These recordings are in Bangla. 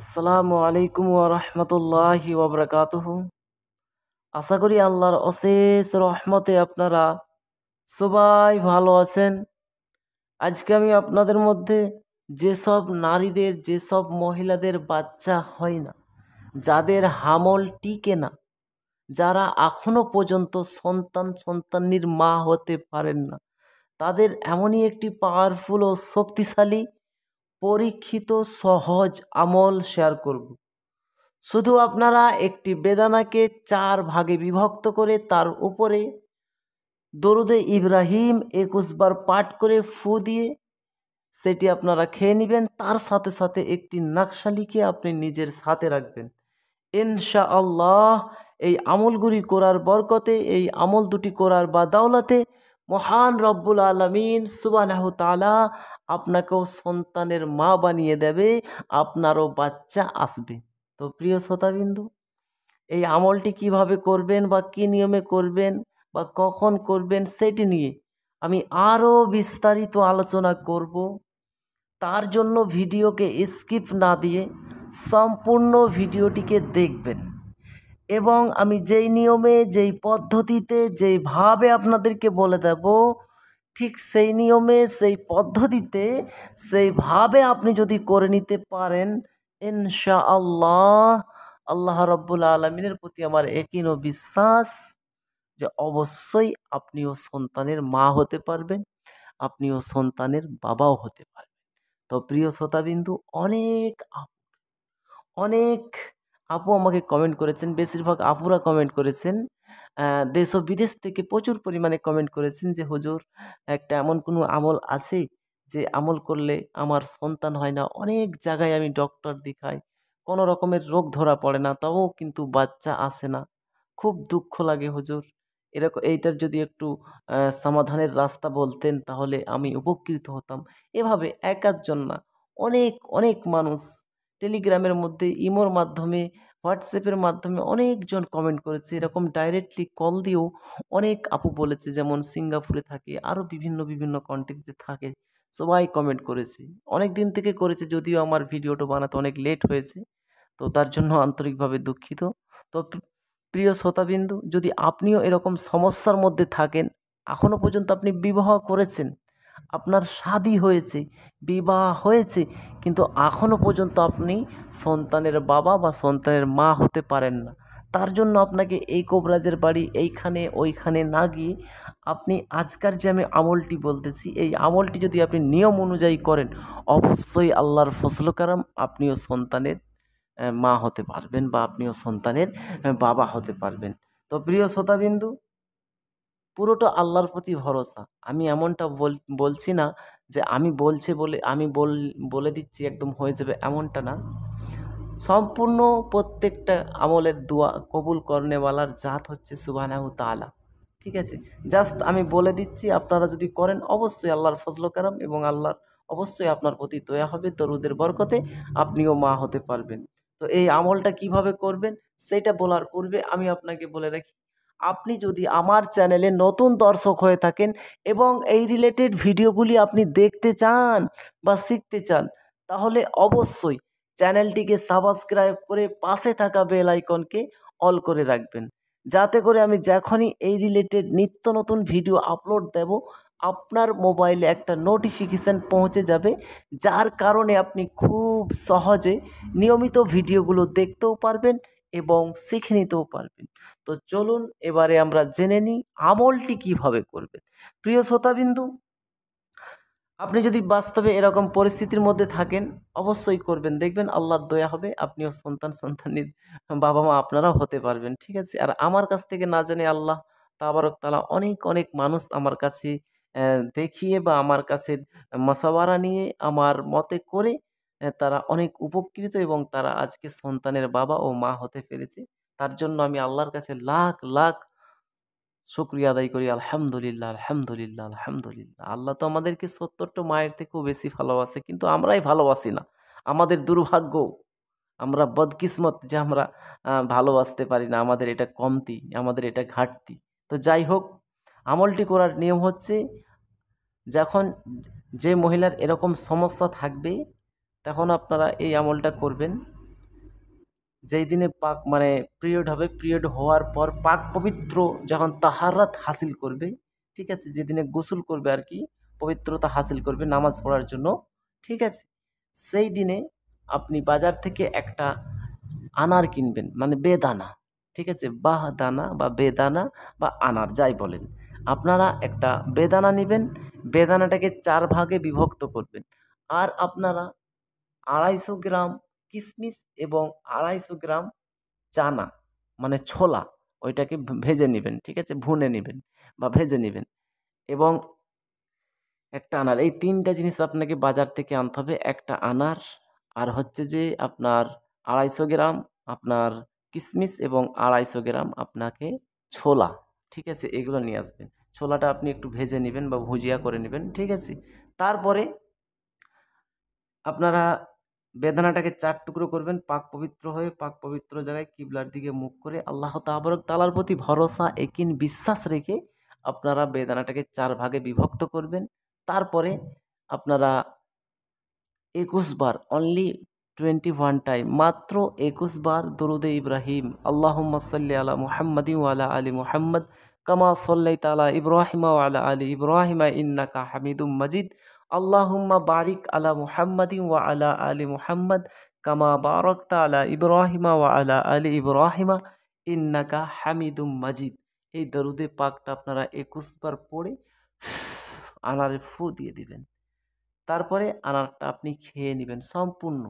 আসসালামু আলাইকুম রাহমাতুল্লাহি ওয়া বারাকাতুহু আশা করি আল্লাহর অশেষ রহমতে আপনারা সবাই ভালো আছেন আজকে আমি আপনাদের মধ্যে যেসব নারীদের যেসব মহিলাদের বাচ্চা হয় না যাদের হামল টিকে না যারা এখনও পর্যন্ত সন্তান সন্তানির মা হতে পারেন না তাদের এমনই একটি পাওয়ারফুল ও শক্তিশালী পরীক্ষিত সহজ আমল শেয়ার করব শুধু আপনারা একটি বেদানাকে চার ভাগে বিভক্ত করে তার উপরে দরুদে ইব্রাহিম একুশবার পাঠ করে ফু দিয়ে সেটি আপনারা খেয়ে নেবেন তার সাথে সাথে একটি নাকশালিকে আপনি নিজের সাথে রাখবেন ইনশা আল্লাহ এই আমলগুলি করার বরকতে এই আমল দুটি করার বা দাওলাতে মহান রব্বুল আলমিন সুবানাহ তালা আপনাকেও সন্তানের মা বানিয়ে দেবে আপনারও বাচ্চা আসবে তো প্রিয় শ্রোতাবিন্দু এই আমলটি কিভাবে করবেন বা কী নিয়মে করবেন বা কখন করবেন সেটি নিয়ে আমি আরও বিস্তারিত আলোচনা করব তার জন্য ভিডিওকে স্কিপ না দিয়ে সম্পূর্ণ ভিডিওটিকে দেখবেন এবং আমি যেই নিয়মে যেই পদ্ধতিতে যেইভাবে আপনাদেরকে বলে দেব ঠিক সেই নিয়মে সেই পদ্ধতিতে সেইভাবে আপনি যদি করে নিতে পারেন ইনশা আল্লাহ আল্লাহ রব্বুল আলমিনের প্রতি আমার একিন বিশ্বাস যে অবশ্যই আপনিও সন্তানের মা হতে পারবেন আপনিও সন্তানের বাবাও হতে পারবেন তো প্রিয় শ্রোতাবিন্দু অনেক অনেক আপু আমাকে কমেন্ট করেছেন বেশিরভাগ আপুরা কমেন্ট করেছেন দেশ ও বিদেশ থেকে প্রচুর পরিমাণে কমেন্ট করেছেন যে হুজুর একটা এমন কোনো আমল আছে যে আমল করলে আমার সন্তান হয় না অনেক জায়গায় আমি ডক্টর দেখাই কোনো রকমের রোগ ধরা পড়ে না তাও কিন্তু বাচ্চা আসে না খুব দুঃখ লাগে হুজুর এরকম এইটার যদি একটু সমাধানের রাস্তা বলতেন তাহলে আমি উপকৃত হতাম এভাবে একার জন্য অনেক অনেক মানুষ টেলিগ্রামের মধ্যে ইমোর মাধ্যমে হোয়াটসঅ্যাপের মাধ্যমে অনেকজন কমেন্ট করেছে এরকম ডাইরেক্টলি কল দিয়েও অনেক আপু বলেছে যেমন সিঙ্গাপুরে থাকে আরও বিভিন্ন বিভিন্ন কন্ট্রিতে থাকে সবাই কমেন্ট করেছে অনেক দিন থেকে করেছে যদিও আমার ভিডিওটা বানাতে অনেক লেট হয়েছে তো তার জন্য আন্তরিকভাবে দুঃখিত তো প্রিয় শ্রোতাবিন্দু যদি আপনিও এরকম সমস্যার মধ্যে থাকেন এখনও পর্যন্ত আপনি বিবাহ করেছেন আপনার শাদি হয়েছে বিবাহ হয়েছে কিন্তু এখনও পর্যন্ত আপনি সন্তানের বাবা বা সন্তানের মা হতে পারেন না তার জন্য আপনাকে এই কবরাজের বাড়ি এইখানে ওইখানে না গিয়ে আপনি আজকার যে আমি আমলটি বলতেছি এই আমলটি যদি আপনি নিয়ম অনুযায়ী করেন অবশ্যই আল্লাহর ফসল কারাম আপনিও সন্তানের মা হতে পারবেন বা আপনিও সন্তানের বাবা হতে পারবেন তো প্রিয় শ্রোতাবিন্দু পুরোটা আল্লাহর প্রতি ভরসা আমি এমনটা বলছি না যে আমি বলছি বলে আমি বলে দিচ্ছি একদম হয়ে যাবে এমনটা না সম্পূর্ণ প্রত্যেকটা আমলের দোয়া কবুল কর্নেওয়ালার জাত হচ্ছে সুবানাহু তালা ঠিক আছে জাস্ট আমি বলে দিচ্ছি আপনারা যদি করেন অবশ্যই আল্লাহর ফজল কারাম এবং আল্লাহর অবশ্যই আপনার প্রতি দয়া হবে তরুদের বরকতে আপনিও মা হতে পারবেন তো এই আমলটা কিভাবে করবেন সেটা বলার পূর্বে আমি আপনাকে বলে রাখি আপনি যদি আমার চ্যানেলে নতুন দর্শক হয়ে থাকেন এবং এই রিলেটেড ভিডিওগুলি আপনি দেখতে চান বা শিখতে চান তাহলে অবশ্যই চ্যানেলটিকে সাবস্ক্রাইব করে পাশে থাকা বেল আইকনকে অল করে রাখবেন যাতে করে আমি যখনই এই রিলেটেড নিত্য নতুন ভিডিও আপলোড দেব আপনার মোবাইলে একটা নোটিফিকেশান পৌঁছে যাবে যার কারণে আপনি খুব সহজে নিয়মিত ভিডিওগুলো দেখতেও পারবেন এবং শিখে নিতেও পারবেন তো চলুন এবারে আমরা জেনে নিই আমলটি কিভাবে করবেন প্রিয় শ্রোতাবিন্দু আপনি যদি বাস্তবে এরকম পরিস্থিতির মধ্যে থাকেন অবশ্যই করবেন দেখবেন আল্লাহর দয়া হবে আপনিও সন্তান সন্তানের বাবা মা আপনারাও হতে পারবেন ঠিক আছে আর আমার কাছ থেকে না জানে আল্লাহ তাবারক তালা অনেক অনেক মানুষ আমার কাছে দেখিয়ে বা আমার কাছে মশাবারা নিয়ে আমার মতে করে তারা অনেক উপকৃত এবং তারা আজকে সন্তানের বাবা ও মা হতে পেরেছে তার জন্য আমি আল্লাহর কাছে লাখ লাখ শুক্রিয়া আদায় করি আলহামদুলিল্লাহ আলহামদুলিল্লাহ আলহামদুলিল্লাহ আল্লাহ তো আমাদেরকে সত্তরটা মায়ের থেকেও বেশি ভালোবাসে কিন্তু আমরাই ভালোবাসি না আমাদের দুর্ভাগ্য আমরা বদকিসমত যে আমরা ভালোবাসতে পারি না আমাদের এটা কমতি আমাদের এটা ঘাটতি তো যাই হোক আমলটি করার নিয়ম হচ্ছে যখন যে মহিলার এরকম সমস্যা থাকবে তখন আপনারা এই আমলটা করবেন যেই দিনে পাক মানে পিরিয়ড হবে পিরিয়ড হওয়ার পর পাক পবিত্র যখন তাহারাত হাসিল করবে ঠিক আছে যেদিনে গোসল করবে আর কি পবিত্রতা হাসিল করবে নামাজ পড়ার জন্য ঠিক আছে সেই দিনে আপনি বাজার থেকে একটা আনার কিনবেন মানে বেদানা ঠিক আছে বাহ দানা বা বেদানা বা আনার যাই বলেন আপনারা একটা বেদানা নেবেন বেদানাটাকে চার ভাগে বিভক্ত করবেন আর আপনারা আড়াইশো গ্রাম কিশমিশ এবং আড়াইশো গ্রাম চানা মানে ছোলা ওইটাকে ভেজে নেবেন ঠিক আছে ভুনে নেবেন বা ভেজে নেবেন এবং একটা আনার এই তিনটা জিনিস আপনাকে বাজার থেকে আনতে হবে একটা আনার আর হচ্ছে যে আপনার আড়াইশো গ্রাম আপনার কিশমিশ এবং আড়াইশো গ্রাম আপনাকে ছোলা ঠিক আছে এগুলো নিয়ে আসবেন ছোলাটা আপনি একটু ভেজে নেবেন বা ভুজিয়া করে নেবেন ঠিক আছে তারপরে আপনারা বেদানাটাকে চার টুকরো করবেন পাক পবিত্র হয়ে পাক পবিত্র জায়গায় কিবলার দিকে মুখ করে আল্লাহ তাবরক তালার প্রতি ভরসা একিন বিশ্বাস রেখে আপনারা বেদানাটাকে চার ভাগে বিভক্ত করবেন তারপরে আপনারা একুশ বার অনলি টোয়েন্টি ওয়ান টাইম মাত্র একুশ বার দরুদে ইব্রাহিম আল্লাহ সাল্লি আলা মুহাম্মদ আলা আলী মুহাম্মদ কামা সাল্লাই তালা ইব্রাহিমা আলা আলী ইব্রাহিমা ইন্নাকা হামিদুম মজিদ আল্লাহুম্মা বারিক আলা মুহাম্মাদিন ওয়া আলা আলি মুহাম্মদ কামা বারকতা আলা ইব্রাহিমা ওয়া আলা আলি ইব্রাহিমা ইন্নাকা হামিদুম মাজিদ এই দরুদে পাকটা আপনারা একুশবার পড়ে আনারে ফু দিয়ে দিবেন তারপরে আনারটা আপনি খেয়ে নেবেন সম্পূর্ণ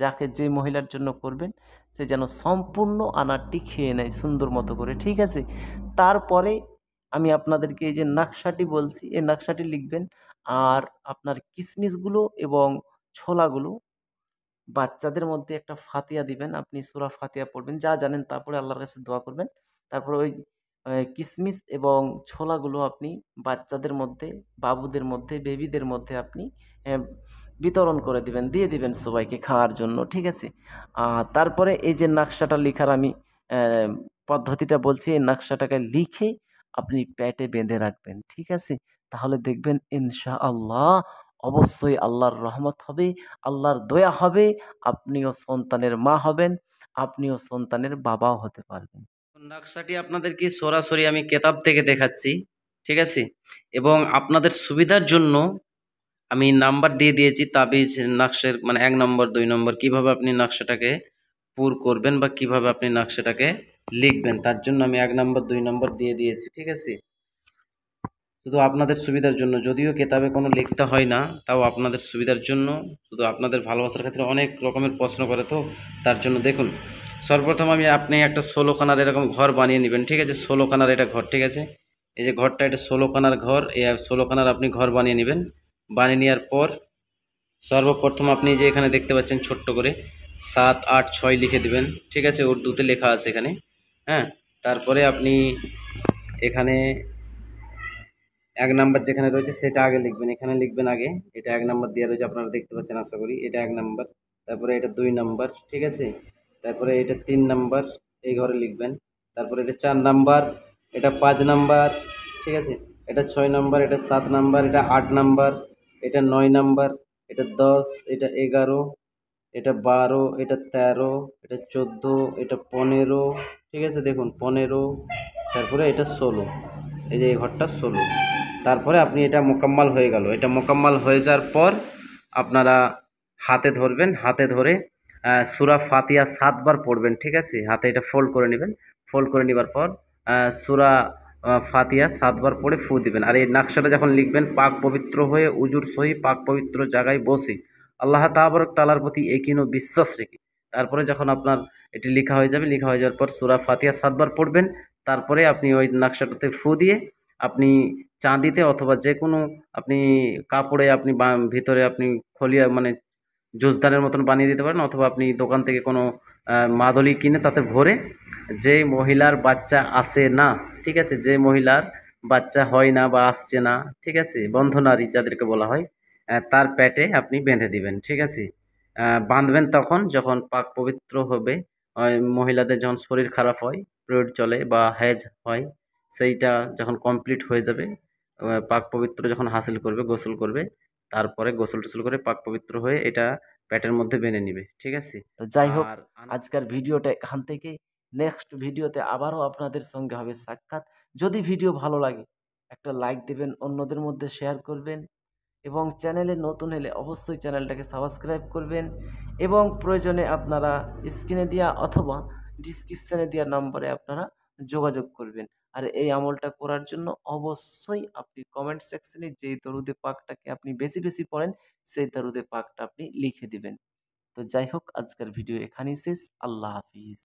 যাকে যে মহিলার জন্য করবেন সে যেন সম্পূর্ণ আনারটি খেয়ে নেয় সুন্দর মতো করে ঠিক আছে তারপরে আমি আপনাদেরকে এই যে নকশাটি বলছি এই নকশাটি লিখবেন আর আপনার কিসমিসগুলো এবং ছোলাগুলো বাচ্চাদের মধ্যে একটা ফাতিয়া দিবেন আপনি সুরা ফাতিয়া পড়বেন যা জানেন তারপরে আল্লাহর কাছে দোয়া করবেন তারপরে ওই কিসমিস এবং ছোলাগুলো আপনি বাচ্চাদের মধ্যে বাবুদের মধ্যে বেবিদের মধ্যে আপনি বিতরণ করে দিবেন দিয়ে দিবেন সবাইকে খাওয়ার জন্য ঠিক আছে তারপরে এই যে নকশাটা লেখার আমি পদ্ধতিটা বলছি এই নকশাটাকে লিখে আপনি প্যাটে বেঁধে রাখবেন ঠিক আছে তাহলে দেখবেন ইনশা আল্লাহ অবশ্যই আল্লাহর রহমত হবে আল্লাহর দয়া হবে আপনিও সন্তানের মা হবেন আপনিও সন্তানের বাবাও হতে পারবেন নকশাটি আপনাদেরকে সরাসরি আমি কেতাব থেকে দেখাচ্ছি ঠিক আছে এবং আপনাদের সুবিধার জন্য আমি নাম্বার দিয়ে দিয়েছি তাবিজ নকশের মানে এক নম্বর দুই নম্বর কিভাবে আপনি নকশাটাকে পুর করবেন বা কিভাবে আপনি নকশাটাকে লিখবেন তার জন্য আমি এক নম্বর দুই নম্বর দিয়ে দিয়েছি ঠিক আছে শুধু আপনাদের সুবিধার জন্য যদিও কেতাবে কোনো লিখতে হয় না তাও আপনাদের সুবিধার জন্য শুধু আপনাদের ভালোবাসার ক্ষেত্রে অনেক রকমের প্রশ্ন করে তো তার জন্য দেখুন সর্বপ্রথম আমি আপনি একটা ষোলোখানার এরকম ঘর বানিয়ে নেবেন ঠিক আছে ষোলোখানার এটা ঘর ঠিক আছে এই যে ঘরটা এটা ষোলোখানার ঘর এই ষোলোখানার আপনি ঘর বানিয়ে নেবেন বানিয়ে নেওয়ার পর সর্বপ্রথম আপনি যে এখানে দেখতে পাচ্ছেন ছোট্ট করে সাত আট ছয় লিখে দেবেন ঠিক আছে উর্দুতে লেখা আছে এখানে হ্যাঁ তারপরে আপনি এখানে এক নাম্বার যেখানে রয়েছে সেটা আগে লিখবেন এখানে লিখবেন আগে এটা এক নাম্বার দেওয়া রয়েছে আপনারা দেখতে পাচ্ছেন আশা করি এটা এক নাম্বার তারপরে এটা দুই নাম্বার ঠিক আছে তারপরে এটা তিন নাম্বার এই ঘরে লিখবেন তারপরে এটা চার নাম্বার এটা পাঁচ নাম্বার ঠিক আছে এটা ছয় নাম্বার এটা সাত নাম্বার এটা আট নাম্বার এটা নয় নাম্বার এটা দশ এটা এগারো এটা বারো এটা তেরো এটা চোদ্দো এটা পনেরো ঠিক আছে দেখুন পনেরো তারপরে এটা ষোলো এই যে এই ঘরটা ষোলো তারপরে আপনি এটা মোকাম্মল হয়ে গেল এটা মোকাম্মাল হয়ে যাওয়ার পর আপনারা হাতে ধরবেন হাতে ধরে সুরা ফাতিয়া সাতবার পড়বেন ঠিক আছে হাতে এটা ফোল্ড করে নেবেন ফোল্ড করে নেবার পর সুরা ফাতিয়া সাতবার পড়ে ফু দিবেন আর এই নকশাটা যখন লিখবেন পাক পবিত্র হয়ে উজুর সহি পাক পবিত্র জায়গায় বসে আল্লাহ তাহাবরক তালার প্রতি ও বিশ্বাস রেখে তারপরে যখন আপনার এটি লেখা হয়ে যাবে লেখা হয়ে যাওয়ার পর সুরা ফাতিয়া সাতবার পড়বেন তারপরে আপনি ওই নকশাটাতে ফু দিয়ে আপনি চাঁদিতে অথবা যে কোনো আপনি কাপড়ে আপনি ভিতরে আপনি খলিয়া মানে জুসদানের মতন বানিয়ে দিতে পারেন অথবা আপনি দোকান থেকে কোনো মাদলি কিনে তাতে ভরে যে মহিলার বাচ্চা আসে না ঠিক আছে যে মহিলার বাচ্চা হয় না বা আসছে না ঠিক আছে বন্ধ নারী যাদেরকে বলা হয় তার প্যাটে আপনি বেঁধে দিবেন ঠিক আছে বাঁধবেন তখন যখন পাক পবিত্র হবে মহিলাদের যখন শরীর খারাপ হয় পিরিয়ড চলে বা হেজ হয় সেইটা যখন কমপ্লিট হয়ে যাবে পাক পবিত্র যখন হাসিল করবে গোসল করবে তারপরে গোসল টোসল করে পাক পবিত্র হয়ে এটা প্যাটের মধ্যে বেঁধে নিবে ঠিক আছে তো যাই হোক আজকের ভিডিওটা এখান থেকে নেক্সট ভিডিওতে আবারও আপনাদের সঙ্গে হবে সাক্ষাৎ যদি ভিডিও ভালো লাগে একটা লাইক দেবেন অন্যদের মধ্যে শেয়ার করবেন এবং চ্যানেলে নতুন হলে অবশ্যই চ্যানেলটাকে সাবস্ক্রাইব করবেন এবং প্রয়োজনে আপনারা স্ক্রিনে দেওয়া অথবা ডিসক্রিপশানে দেওয়া নম্বরে আপনারা যোগাযোগ করবেন আর এই আমলটা করার জন্য অবশ্যই আপনি কমেন্ট সেকশনে যেই দরুদে পাকটাকে আপনি বেশি বেশি পড়েন সেই দরুদে পাকটা আপনি লিখে দিবেন তো যাই হোক আজকের ভিডিও এখানেই শেষ আল্লাহ হাফিজ